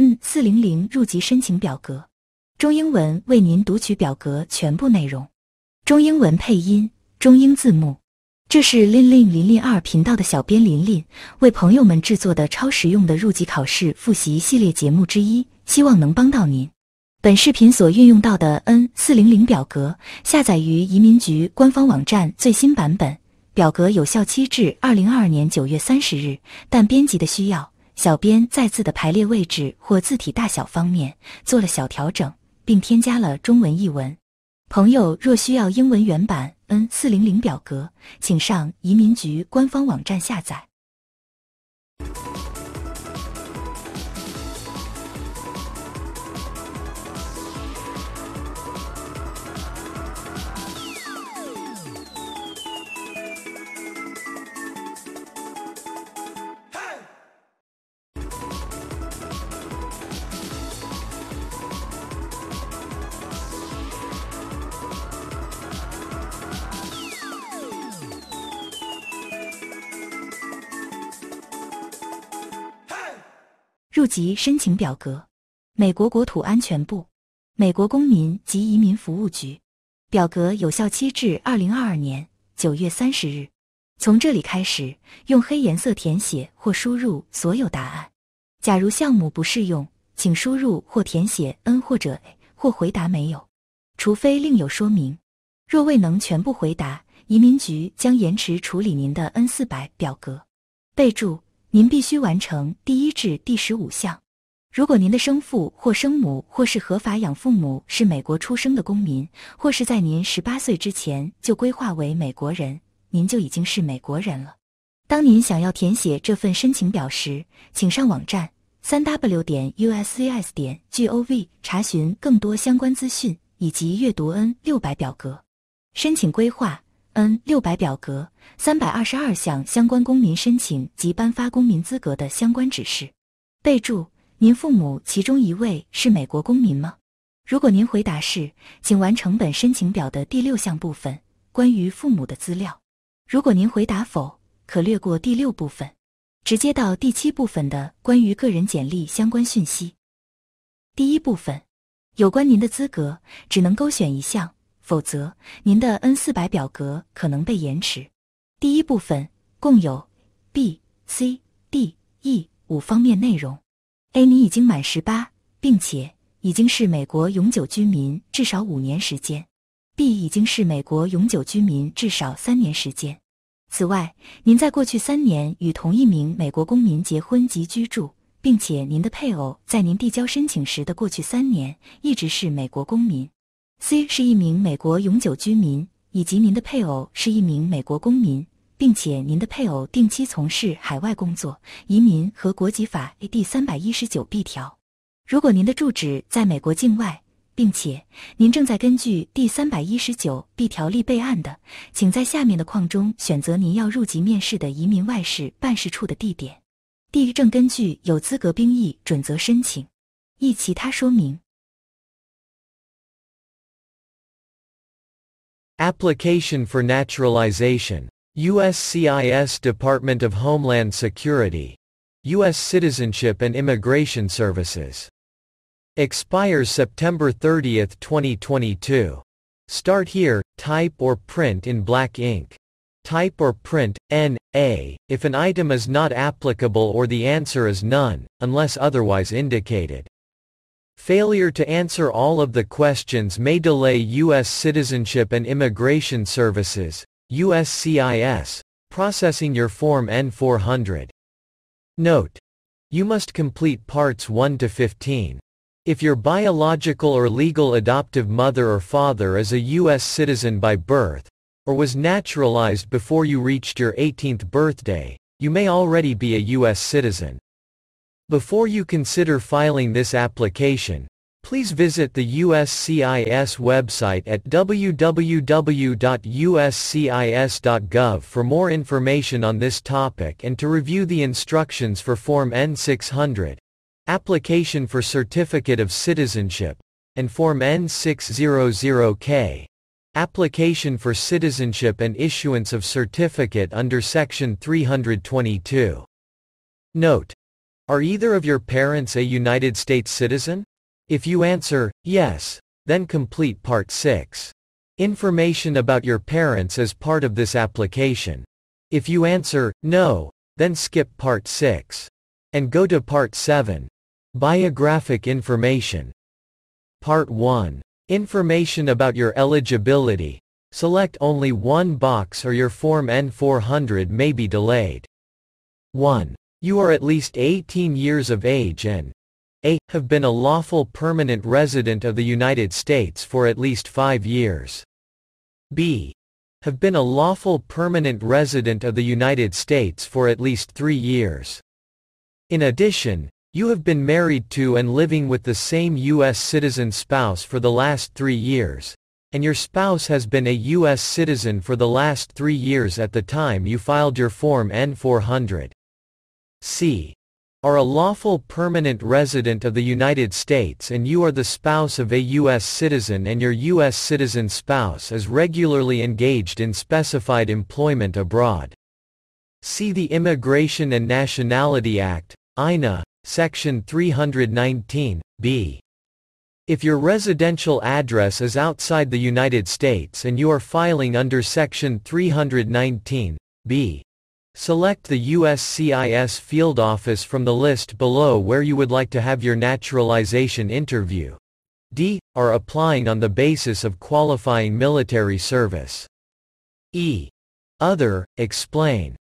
嗯，四零零入籍申请表格，中英文为您读取表格全部内容，中英文配音，中英字幕。这是林林零零二频道的小编林林为朋友们制作的超实用的入籍考试复习系列节目之一，希望能帮到您。本视频所运用到的 N 四零零表格下载于移民局官方网站最新版本，表格有效期至二零二二年九月三十日，但编辑的需要。小编在字的排列位置或字体大小方面做了小调整，并添加了中文译文。朋友若需要英文原版 N400 表格，请上移民局官方网站下载。入籍申请表格，美国国土安全部，美国公民及移民服务局，表格有效期至二零二二年九月三十日。从这里开始，用黑颜色填写或输入所有答案。假如项目不适用，请输入或填写 N 或者 A 或回答没有，除非另有说明。若未能全部回答，移民局将延迟处理您的 N 四百表格。备注。您必须完成第一至第十五项。如果您的生父或生母或是合法养父母是美国出生的公民，或是在您十八岁之前就规划为美国人，您就已经是美国人了。当您想要填写这份申请表时，请上网站三 w 点 u s c i s g o v 查询更多相关资讯以及阅读 N 六百表格申请规划。N 六百表格三百二十二项相关公民申请及颁发公民资格的相关指示。备注：您父母其中一位是美国公民吗？如果您回答是，请完成本申请表的第六项部分关于父母的资料。如果您回答否，可略过第六部分，直接到第七部分的关于个人简历相关讯息。第一部分，有关您的资格，只能勾选一项。否则，您的 N 四百表格可能被延迟。第一部分共有 B、C、D、E 五方面内容。A，你已经满十八，并且已经是美国永久居民至少五年时间；B，已经是美国永久居民至少三年时间。此外，您在过去三年与同一名美国公民结婚及居住，并且您的配偶在您递交申请时的过去三年一直是美国公民。C 是一名美国永久居民，以及您的配偶是一名美国公民，并且您的配偶定期从事海外工作。移民和国籍法第三百一十九 B 条：如果您的住址在美国境外，并且您正在根据第三百一十九 B 条例备案的，请在下面的框中选择您要入籍面试的移民外事办事处的地点。D 正根据有资格兵役准则申请。一其他说明。Application for naturalization. USCIS Department of Homeland Security. U.S. Citizenship and Immigration Services. Expires September 30, 2022. Start here, type or print in black ink. Type or print, N, A, if an item is not applicable or the answer is none, unless otherwise indicated. Failure to answer all of the questions may delay U.S. Citizenship and Immigration Services, USCIS, processing your Form N-400. Note. You must complete parts 1 to 15. If your biological or legal adoptive mother or father is a U.S. citizen by birth, or was naturalized before you reached your 18th birthday, you may already be a U.S. citizen. Before you consider filing this application, please visit the USCIS website at www.uscis.gov for more information on this topic and to review the instructions for Form N600, Application for Certificate of Citizenship, and Form N600K, Application for Citizenship and Issuance of Certificate under Section 322. Note. Are either of your parents a United States citizen? If you answer, yes, then complete Part 6. Information about your parents is part of this application. If you answer, no, then skip Part 6. And go to Part 7. Biographic information. Part 1. Information about your eligibility. Select only one box or your Form N400 may be delayed. 1. You are at least 18 years of age and a. have been a lawful permanent resident of the United States for at least five years. b. have been a lawful permanent resident of the United States for at least three years. In addition, you have been married to and living with the same U.S. citizen spouse for the last three years, and your spouse has been a U.S. citizen for the last three years at the time you filed your Form N-400 c. are a lawful permanent resident of the United States and you are the spouse of a U.S. citizen and your U.S. citizen spouse is regularly engaged in specified employment abroad. See the Immigration and Nationality Act, INA, Section 319, b. If your residential address is outside the United States and you are filing under Section 319, b. Select the USCIS field office from the list below where you would like to have your naturalization interview. D. Are applying on the basis of qualifying military service. E. Other, explain.